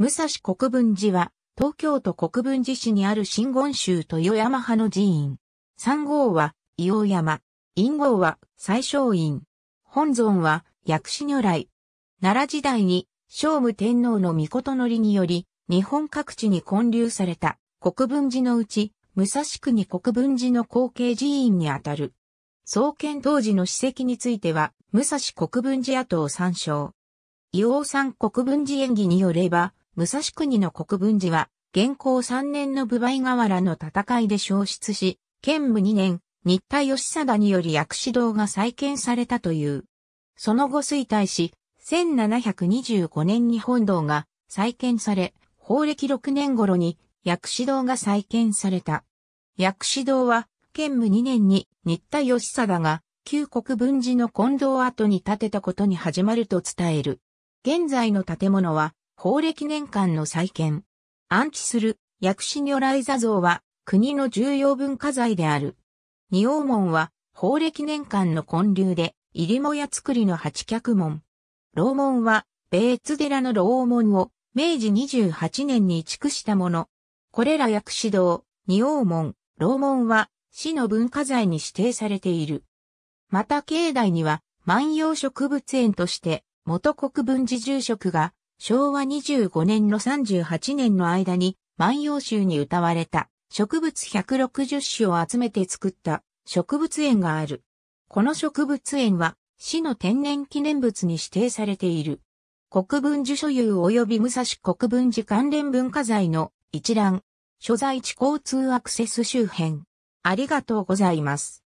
武蔵国分寺は、東京都国分寺市にある新言宗豊山派の寺院。三号は、伊王山。陰号は、最小院。本尊は、薬師如来。奈良時代に、聖武天皇の御事のりにより、日本各地に建立された、国分寺のうち、武蔵国国分寺の後継寺院にあたる。創建当時の史跡については、武蔵国分寺跡を参照。伊王山国分寺演技によれば、武蔵国の国分寺は、現行3年の部梅河原の戦いで消失し、建武2年、新田義貞により薬師堂が再建されたという。その後衰退し、1725年に本堂が再建され、法暦6年頃に薬師堂が再建された。薬師堂は、建武2年に新田義貞が旧国分寺の近堂跡に建てたことに始まると伝える。現在の建物は、法暦年間の再建。安置する薬師如来座像は国の重要文化財である。仁王門は法暦年間の建立で入りもや作りの八脚門。楼門は米津寺の楼門を明治28年に移築したもの。これら薬師堂、仁王門、楼門は市の文化財に指定されている。また境内には万葉植物園として元国分寺住職が昭和25年の38年の間に万葉集に歌われた植物160種を集めて作った植物園がある。この植物園は市の天然記念物に指定されている。国分寺所有及び武蔵国分寺関連文化財の一覧、所在地交通アクセス周辺。ありがとうございます。